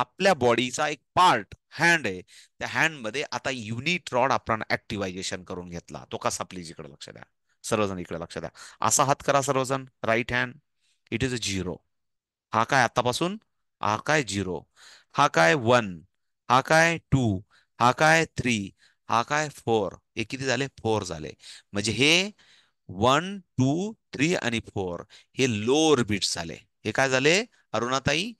आपल्या बॉडीचा एक पार्ट हँड आहे त्या हँडमध्ये आता युनिट रॉड आपण ऍक्टिव्हायझेशन करून घेतला तो कसा आपली इकडे लक्ष द्या सर्वजण इकडे लक्ष द्या असा हात करा सर्वजण right hand it is a zero हा काय आतापासून हा काय झिरो हा काय वन हा काय टू हा काय थ्री हा काय फोर हे किती झाले फोर झाले म्हणजे हे वन टू थ्री आणि फोर हे लोअर बीट्स झाले हे काय झाले अरुणाताई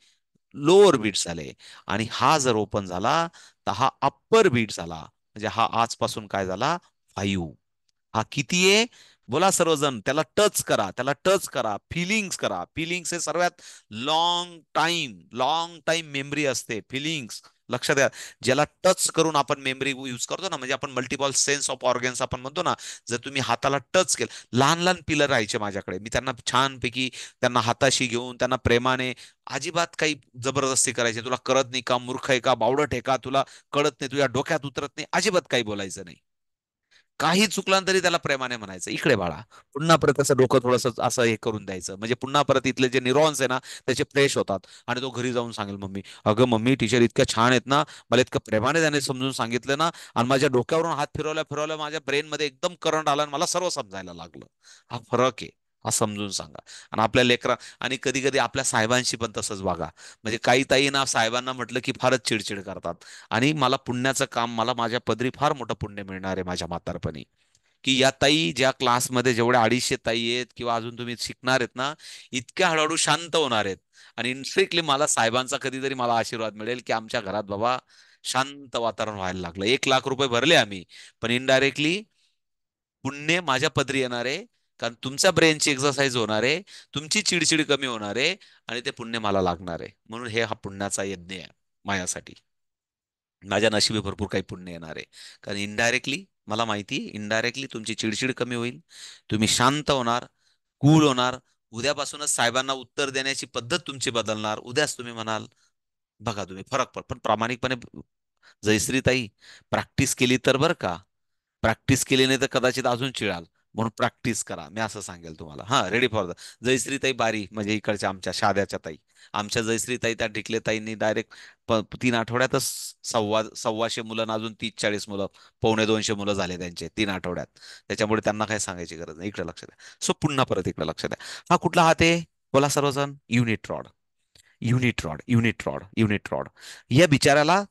लोअर बीट्स झाले आणि हा जर ओपन झाला तर हा अप्पर बीट झाला म्हणजे हा आजपासून काय झाला फाईव्ह हा किती आहे बोला सर्वजण त्याला टच करा त्याला टच करा फिलिंग्स करा फिलिंग्स हे सर्वात long time long time memory असते फिलिंग्स लक्षात द्या ज्याला टच करून आपण मेमरी यूज करतो ना म्हणजे आपण मल्टिपल सेन्स ऑफ ऑर्गन्स आपण म्हणतो ना जर तुम्ही हाताला टच केलं लहान लहान पिलर राहायचे माझ्याकडे मी त्यांना छानपैकी त्यांना हाताशी घेऊन त्यांना प्रेमाने अजिबात काही जबरदस्ती करायची तुला करत नाही का मूर्ख आहे का बावडट आहे का तुला कळत नाही तुझ्या डोक्यात उतरत नाही अजिबात काही बोलायचं नाही काही चुकला तरी त्याला प्रेमाने म्हणायचं इकडे बाळा पुन्हा परत त्याचं डोकं थोडंसं असं हे करून द्यायचं म्हणजे पुन्हा परत इथले जे निरॉन्स आहे ना त्याचे फ्रेश होतात आणि तो घरी जाऊन सांगेल मम्मी अगं मम्मी टीचर इतक्या छान आहेत ना मला इतकं प्रेमाने त्याने समजून सांगितलं ना आणि माझ्या डोक्यावरून हात फिरवल्या फिरवल्या माझ्या ब्रेनमध्ये एकदम करंट आला आणि मला सर्व समजायला लागलं हा फरक आहे समजून सांगा आणि आपल्या लेकरा आणि कधी कधी आपल्या साहेबांशी पण तसंच वागा म्हणजे काही ताई ना साहेबांना म्हटलं की फारच चिडचिड करतात आणि मला पुण्याचं काम मला माझ्या पदरी फार मोठं पुण्य मिळणार आहे माझ्या म्हातारपणी की या ताई ज्या क्लासमध्ये जेवढ्या अडीचशे ताई आहेत किंवा अजून तुम्ही शिकणार आहेत ना इतक्या हळूहळू शांत होणार आहेत आणि इन्स्ट्रिक्टली मला साहेबांचा कधीतरी मला आशीर्वाद मिळेल की आमच्या घरात बाबा शांत वातावरण व्हायला लागलं एक लाख रुपये भरले आम्ही पण इनडायरेक्टली पुण्य माझ्या पदरी येणार आहे कारण तुमच्या ब्रेनची एक्सरसाइज होणार आहे तुमची चिडचिड कमी होणार आहे आणि ते पुण्य मला लागणार आहे म्हणून हे हा पुण्याचा यज्ञ आहे माझ्यासाठी माझ्या नशिबी भरपूर काही पुण्य येणार आहे कारण इनडायरेक्टली मला माहिती इनडायरेक्टली तुमची चिडचिड कमी होईल तुम्ही शांत होणार कूळ होणार उद्यापासूनच साहेबांना उत्तर देण्याची पद्धत तुमची बदलणार उद्याच तुम्ही म्हणाल बघा तुम्ही फरक पड पण प्रामाणिकपणे जयश्रीताई प्रॅक्टिस केली तर बरं का प्रॅक्टिस केली नाही तर कदाचित अजून चिळाल म्हणून प्रॅक्टिस करा मी असं सांगेल तुम्हाला हा रेडी फॉर द ताई बारी म्हणजे इकडच्या आमच्या शाद्याच्या ताई आमच्या ताई त्या ढिकले ताईंनी डायरेक्ट तीन आठवड्यातच सव्वा सव्वाशे मुलं अजून तीस चाळीस मुलं पावणे दोनशे मुलं झाले त्यांचे तीन आठवड्यात त्याच्यामुळे त्यांना काही सांगायची गरज नाही इकडे लक्ष द्या सो पुन्हा परत इकडे लक्ष द्या हा कुठला हा ते बोला सर्वजण unit rod unit rod unit rod unit rod या बिचाराला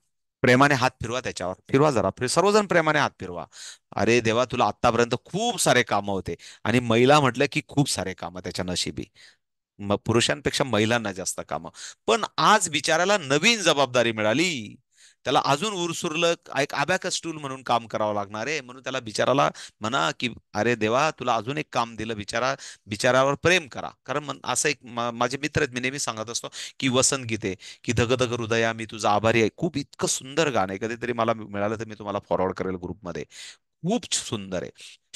प्रेमाने हात फिरवा त्याच्यावर फिरवा जरा फिर सर्वजण प्रेमाने हात फिरवा अरे देवा तुला आतापर्यंत खूप सारे कामं होते आणि महिला म्हटलं की खूप सारे कामं त्याच्या नशिबी पुरुषांपेक्षा महिलांना जास्त कामं पण आज बिचाराला नवीन जबाबदारी मिळाली त्याला अजून उरसुरलं एक अबॅकस टूल म्हणून काम करावं लागणार आहे म्हणून त्याला बिचाराला म्हणा की अरे देवा तुला अजून एक काम दिलं बिचारा बिचारावर प्रेम करा कारण असं एक माझे मित्र आहेत मी नेहमी सांगत असतो की वसंत गीते की धग धग हृदया मी तुझा आभारी आहे खूप इतकं सुंदर गाणं आहे कधीतरी मला मिळालं तर मी तुम्हाला फॉरवर्ड करेल ग्रुपमध्ये खूप सुंदर आहे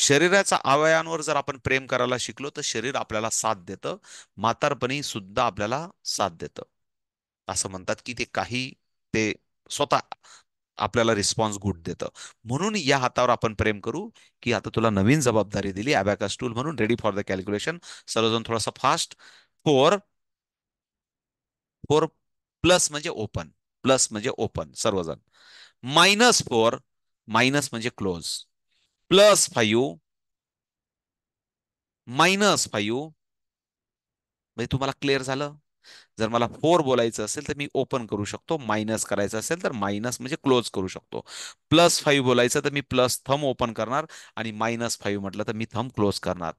शरीराच्या अवयांवर जर आपण प्रेम करायला शिकलो तर शरीर आपल्याला साथ देतं म्हातारपणी सुद्धा आपल्याला साथ देतं असं म्हणतात की ते काही ते स्वतः आपल्याला रिस्पॉन्स गुड देतं म्हणून या हातावर आपण प्रेम करू की आता तुला नवीन जबाबदारी दिली टूल म्हणून रेडी फॉर द कॅल्क्युलेशन सर्वजण थोडासा फास्ट फोर फोर प्लस म्हणजे ओपन प्लस म्हणजे ओपन सर्वजण मायनस फोर मायनस म्हणजे close plus five minus five म्हणजे तुम्हाला क्लिअर झालं जर मला फोर बोलायचं असेल तर मी ओपन करू शकतो मायनस करायचं असेल तर मायनस म्हणजे क्लोज करू शकतो प्लस फाईव्ह बोलायचं तर मी प्लस थम ओपन करणार आणि मायनस फाईव्ह म्हटलं तर मी थम क्लोज करणार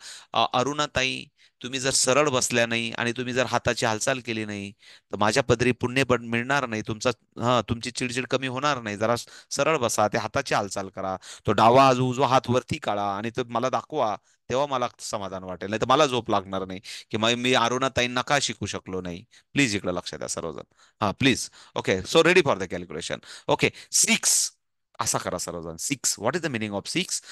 अरुणाताई तुम्ही जर सरळ बसल्या नाही आणि तुम्ही जर हाताची हालचाल केली नाही तर माझ्या पदरी पुण्य मिळणार नाही तुमचा हा तुमची चिडचिड कमी होणार नाही जरा सरळ बसा ते हाताची हालचाल करा तो डावा आजू उजवा हात वरती काढा आणि तो मला दाखवा तेव्हा मला समाधान वाटेल नाही तर मला झोप लागणार नाही की मग मी अरुणाताई नका शिकू शकलो नाही प्लीज इकडे लक्ष द्या सर्वजण हा please okay so ready for the calculation okay six असा करा सर्वजण six what is the meaning of six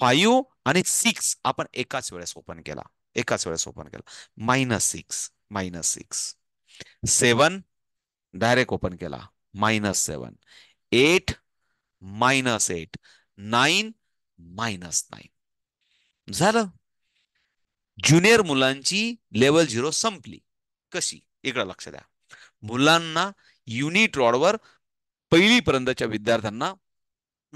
five आणि सिक्स आपण एकाच वेळेस ओपन केला एकाच वेळेस ओपन केला minus six minus six seven direct open केला minus seven eight minus eight nine minus nine झालं ज्युनियर मुलांची लेवल झिरो संपली कशी इकडे लक्ष द्या मुलांना युनिट रॉडवर पहिलीपर्यंतच्या विद्यार्थ्यांना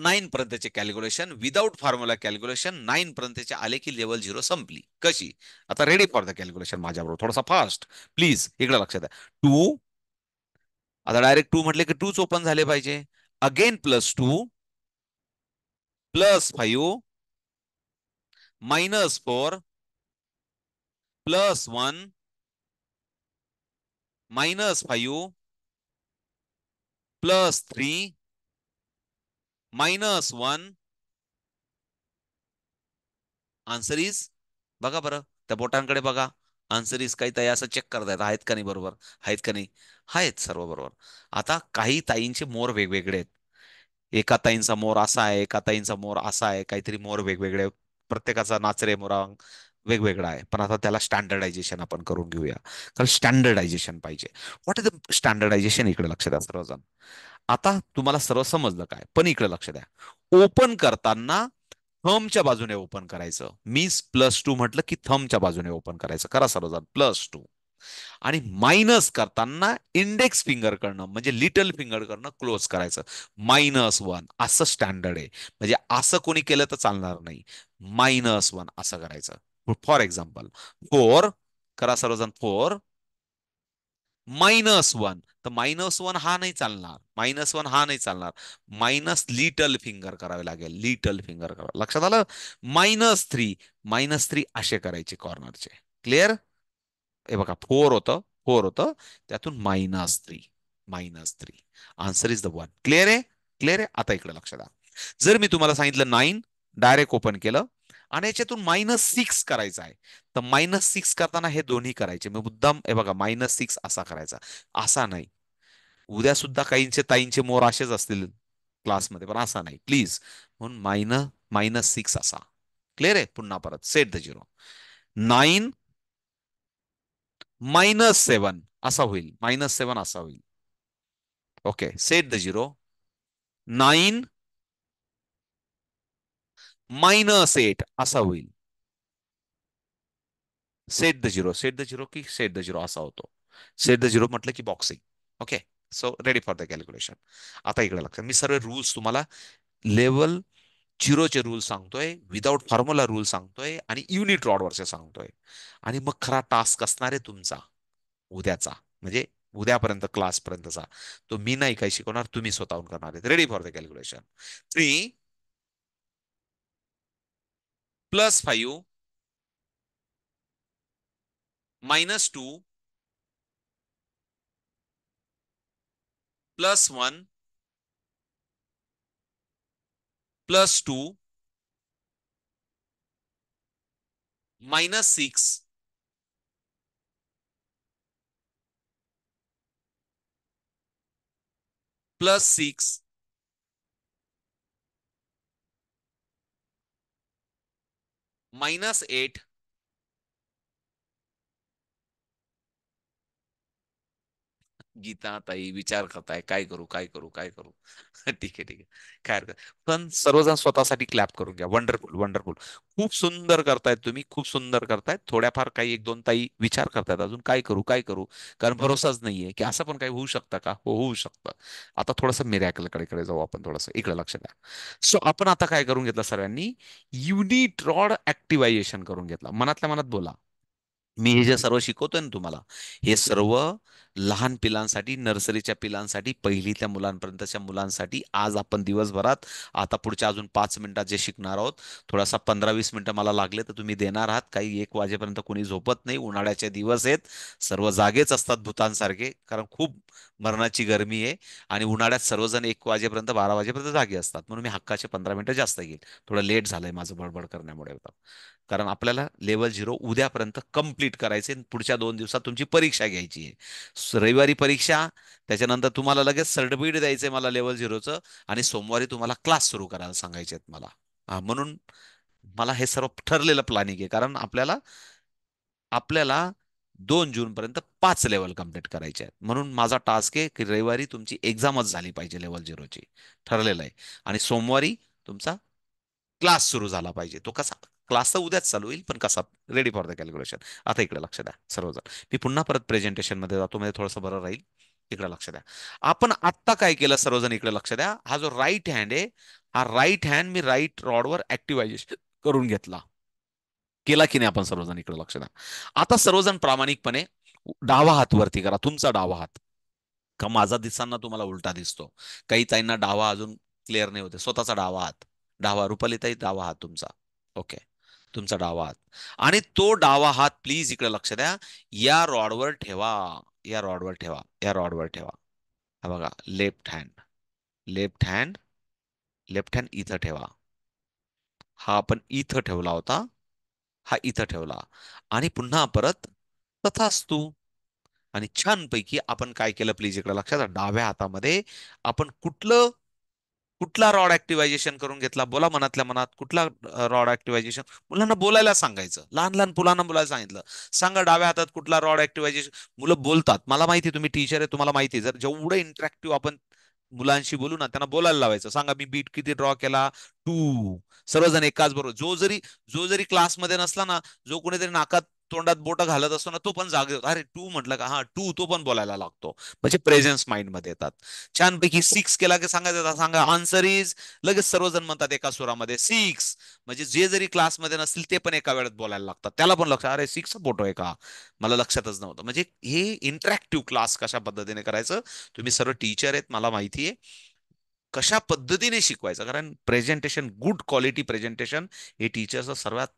नाईन पर्यंतचे calculation without formula calculation nine पर्यंतचे आले की लेवल झिरो संपली कशी आता रेडी फॉर द कॅल्क्युलेशन माझ्याबरोबर थोडासा फास्ट प्लीज इकडे लक्षात द्या टू आता डायरेक्ट टू म्हटले की टूच ओपन झाले पाहिजे again plus two plus five minus four plus one minus 5 plus 3 minus 1 answer is बघा बरं त्या बोटांकडे बघा आन्सर इज काही ताई असं चेक करतायत आहेत का नाही बरोबर आहेत का नाही आहेत सर्व बरोबर आता काही ताईंचे मोर वेगवेगळे आहेत एका ताईंचा मोर असा आहे एका ताईंचा मोर असा आहे काहीतरी मोर वेगवेगळे प्रत्येकाचा नाचरे मोरांग वेगवेगळा आहे पण आता त्याला स्टँडर्डायझेशन आपण करून घेऊया कारण स्टँडर्डायझेशन पाहिजे व्हॉट इज द स्टँडर्डायझेशन इकडे लक्ष द्या सर्वजण आता तुम्हाला सर्व समजलं काय पण इकडे लक्ष द्या ओपन करताना थमच्या बाजूने ओपन करायचं मीन्स प्लस टू म्हटलं की थमच्या बाजूने ओपन करायचं करा सर्वजण प्लस टू आणि मायनस करताना इंडेक्स फिंगर करणं म्हणजे लिटल फिंगर करणं क्लोज करायचं मायनस वन असं स्टँडर्ड आहे म्हणजे असं कोणी केलं तर चालणार नाही मायनस वन असं करायचं फॉर एक्झाम्पल फोर करा सर्वजण फोर मायनस वन तर मायनस वन हा नाही चालणार मायनस वन हा नाही चालणार मायनस लिटल फिंगर करावे लागेल लिटल फिंगर करावं लक्षात आलं मायनस थ्री मायनस थ्री असे करायचे कॉर्नरचे क्लिअर हे बघा फोर होतं फोर होतं त्यातून minus three minus three answer is the one clear आहे क्लिअर आहे आता इकडे लक्ष द्या जर मी तुम्हाला सांगितलं नाईन डायरेक्ट ओपन केलं आणि याच्यातून मायनस सिक्स करायचा आहे तर मायनस सिक्स करताना हे दोन्ही करायचे मी मुद्दाम हे बघा मायनस सिक्स असा करायचा असा नाही उद्या सुद्धा काहींचे ताईंचे मोर असेच असतील क्लासमध्ये पण असा नाही प्लीज म्हणून मायन मायनस सिक्स असा क्लिअर आहे पुन्हा परत set the zero nine minus seven असा होईल मायनस सेवन असा होईल okay set the zero nine minus eight असा होईल set the zero set the zero की सेट द झिरो असा होतो सेट द झिरो म्हटलं की boxing okay so ready for the calculation आता इकडे लागतं मी सर्व रूल्स तुम्हाला लेवल झिरोचे रूल सांगतोय विदाउट फॉर्म्युला रूल सांगतोय आणि युनिट रॉडवरचे सांगतोय आणि मग खरा टास्क असणार आहे तुमचा उद्याचा म्हणजे उद्यापर्यंत क्लासपर्यंतचा तो मी नाही काही शिकवणार तुम्ही स्वतःहून करणार आहे ready for the calculation three plus five minus two plus one plus two minus six plus six minus 8 Geeta ताई विचार करताय काय करू काय करू काय करू ठीक आहे ठीक आहे काय हरकत पण सर्वजण स्वतःसाठी क्लॅप करून घ्या वंडरफुल वंडरफुल खूप सुंदर करतायत तुम्ही खूप सुंदर करतायत थोड्याफार काही एक दोन ताई विचार करतायत अजून काय करू काय करू कारण भरोसाच नाहीये की असं पण काही होऊ शकतं का हो होऊ शकतं आता थोडस मिरॅकल कडे जाऊ आपण थोडस इकडे लक्ष द्या सो आपण आता काय करून घेतलं सर्वांनी युनिट रॉड ऍक्टिव्हायझेशन करून घेतला मनातल्या मनात बोला मी हे जे सर्व शिकवतोय ना तुम्हाला हे सर्व लहान पिलांसाठी नर्सरीच्या पिलांसाठी पहिली त्या मुलांपर्यंतच्या मुलांसाठी आज आपण दिवसभरात आता पुढच्या अजून पाच मिनिटात जे शिकणार आहोत थोडासा पंधरा वीस मिनिटं मला लागले तर तुम्ही देणार आहात काही एक वाजेपर्यंत कोणी झोपत नाही उन्हाळ्याचे दिवस आहेत सर्व जागेच असतात भूतांसारखे कारण खूप मरणाची गरमी आहे आणि उन्हाळ्यात सर्वजण एक वाजेपर्यंत बारा वाजेपर्यंत जागे असतात म्हणून मी हक्काचे पंधरा मिनिटं जास्त घेईल थोडं लेट झालंय माझं बडबड करण्यामुळे कारण आपल्याला लेवल झिरो उद्यापर्यंत कम्प्लीट करायचे पुढच्या दोन दिवसात तुमची परीक्षा घ्यायची आहे रविवारी परीक्षा त्याच्यानंतर तुम्हाला लगेच सर्टिफिकेट द्यायचं आहे मला लेवल झिरोचं आणि सोमवारी तुम्हाला क्लास सुरू करायला सांगायचे आहेत मला म्हणून मला हे सर्व ठरलेलं प्लॅनिंग आहे कारण आपल्याला आपल्याला दोन जून पर्यंत पाच लेवल कम्प्लीट करायचे आहेत म्हणून माझा टास्क आहे की रविवारी तुमची एक्झामच झाली पाहिजे लेवल झिरोची ठरलेलं आहे आणि सोमवारी तुमचा क्लास सुरू झाला पाहिजे तो कसा क्लास तर उद्याच चालू होईल पण कसा रेडी फॉर द कॅल्क्युलेशन आता इकडे लक्ष द्या सर्वजण मी पुन्हा परत प्रेझेंटेशनमध्ये जातो म्हणजे थोडंसं बरं राहील इकडे लक्ष द्या आपण आत्ता काय केलं सर्वजण इकडे लक्ष द्या हा जो राईट हँड आहे हा राईट हँड मी राईट रॉडवर ऍक्टिव्हायझेशन करून घेतला केला की नाही आपण सर्वजण इकडे लक्ष द्या आता सर्वजण प्रामाणिकपणे डावा हात वरती करा तुमचा डावा हात का माझा दिसांना तुम्हाला उलटा दिसतो काही ताईंना डावा अजून क्लिअर नाही होते स्वतःचा डावा हात डावा रुपालीताई डावा हात तुमचा ओके तुमचा डावा हात आणि तो डावा हात प्लीज इकडे लक्ष द्या या रॉडवर ठेवा या रॉडवर ठेवा या रॉडवर ठेवा हा बघा left hand left hand left hand इथं ठेवा हा आपण इथं ठेवला होता हा इथं ठेवला आणि पुन्हा परत तथास्तू आणि छानपैकी आपण काय केलं प्लीज इकडे लक्षात डाव्या हातामध्ये आपण कुठलं कुठला रॉड ऍक्टिव्हायझेशन करून घेतला बोला मनातल्या मनात कुठला रॉड ऍक्टिव्हायझेशन मुलांना बोलायला सांगायचं लहान लहान मुलांना बोलायला सांगितलं सांगा डाव्या हातात कुठला रॉड ऍक्टिव्हायझेशन मुलं बोलतात मला माहिती तुम्ही टीचर आहे तुम्हाला माहिती जर जेवढं इंटरॅक्टिव्ह आपण मुलांशी बोलू ना त्यांना बोलायला लावायचं सांगा मी बीट किती ड्रॉ केला टू सर्वजण एकाच बरोबर जो जरी जो जरी क्लासमध्ये नसला ना जो कोणीतरी नाकात तोंडात बोट घालत असतो ना तो पण जाग अरे टू म्हटलं का हा टू तो पण बोलायला लागतो म्हणजे प्रेझेन्स माइंड मध्ये येतात छानपैकी सिक्स हो. केला की सांगायचं सांगा आन्सर इज लगेच सर्वजण म्हणतात एका सुरामध्ये सिक्स म्हणजे जे जरी क्लासमध्ये नसतील ते पण एका वेळेत बोलायला लागतात त्याला पण लक्षात अरे सिक्स बोटो आहे का मला लक्षातच नव्हतं म्हणजे हे इंटरॅक्टिव्ह क्लास कशा पद्धतीने करायचं तुम्ही सर्व टीचर आहेत मला माहिती आहे कशा पद्धतीने शिकवायचं कारण प्रेझेंटेशन गुड क्वालिटी प्रेझेंटेशन हे टीचरचं सर्वात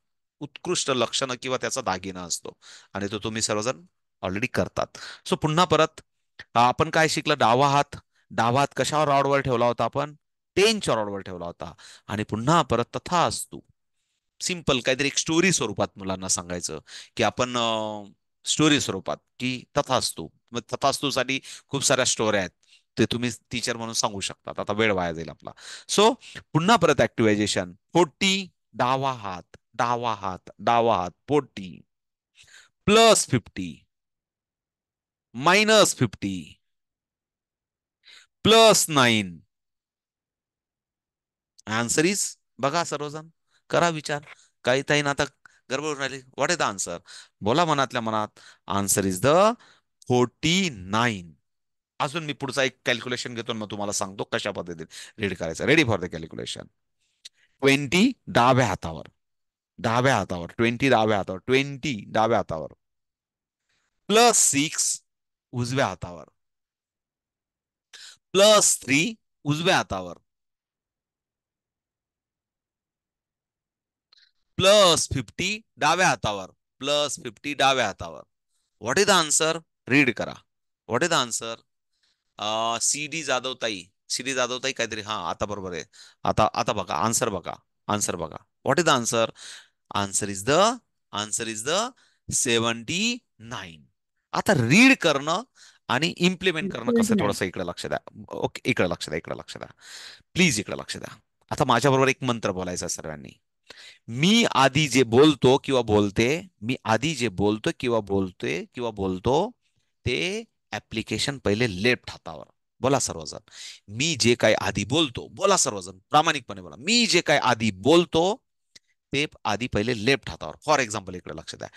उत्कृष्ट लक्षणं किंवा त्याचा दागिना असतो आणि तो तुम्ही सर्वजण ऑलरेडी करतात सो पुन्हा परत आपण काय शिकलं डावा हात डावा हात कशावर रॉडवर ठेवला होता आपण टेनच्या रॉडवर ठेवला होता आणि पुन्हा परत तथा असतो सिंपल काहीतरी एक स्टोरी स्वरूपात मुलांना सांगायचं की आपण स्टोरी स्वरूपात की तथास्तू मग तथास्तूसाठी खूप साऱ्या स्टोऱ्या आहेत ते तुम्ही टीचर म्हणून सांगू शकतात आता वेळ वाया जाईल आपला सो पुन्हा परत ऍक्टिव्हायझेशन फोर्टी डावा हात डावा हात डावा हात forty plus fifty minus fifty plus nine answer is बघा सर्वजण करा विचार काही ताईन आता गडबड राहिली व्हॉट इज द आन्सर बोला मनातल्या मनात answer is the forty nine अजून मी पुढचा एक कॅल्क्युलेशन घेतो मग तुम्हाला सांगतो कशा पद्धतीने रीड करायचं ready for the calculation twenty डाव्या हातावर डाव्या हातावर ट्वेंटी डाव्या हातावर ट्वेंटी डाव्या हातावर प्लस सिक्स उजव्या हातावर प्लस थ्री उजव्या हातावर प्लस फिफ्टी डाव्या हातावर प्लस फिफ्टी डाव्या हातावर what is the answer read करा what is the answer C D जाधवताई सी डी जाधवताई काहीतरी हा आता बरोबर आहे आता आता बघा आन्सर बघा आन्सर बघा what is the answer answer is the answer is the seventy nine आता रीड करणं आणि इम्प्लिमेंट करणं कसं थोडंसं इकडे लक्ष द्या ओके इकडे लक्ष द्या इकडे लक्ष द्या प्लीज इकडे लक्ष द्या आता माझ्याबरोबर एक मंत्र बोलायचा सर्वांनी मी आधी जे बोलतो किंवा बोलते मी आधी जे बोलतो किंवा बोलते किंवा बोलतो ते ऍप्लिकेशन पहिले लेफ्ट हातावर बोला सर्वजण मी जे काय आधी बोलतो बोला सर्वजण प्रामाणिकपणे बोला मी जे काय आधी बोलतो पेप आधी पहिले लेफ्ट हातावर फॉर एक्झाम्पल इकडे लक्ष द्या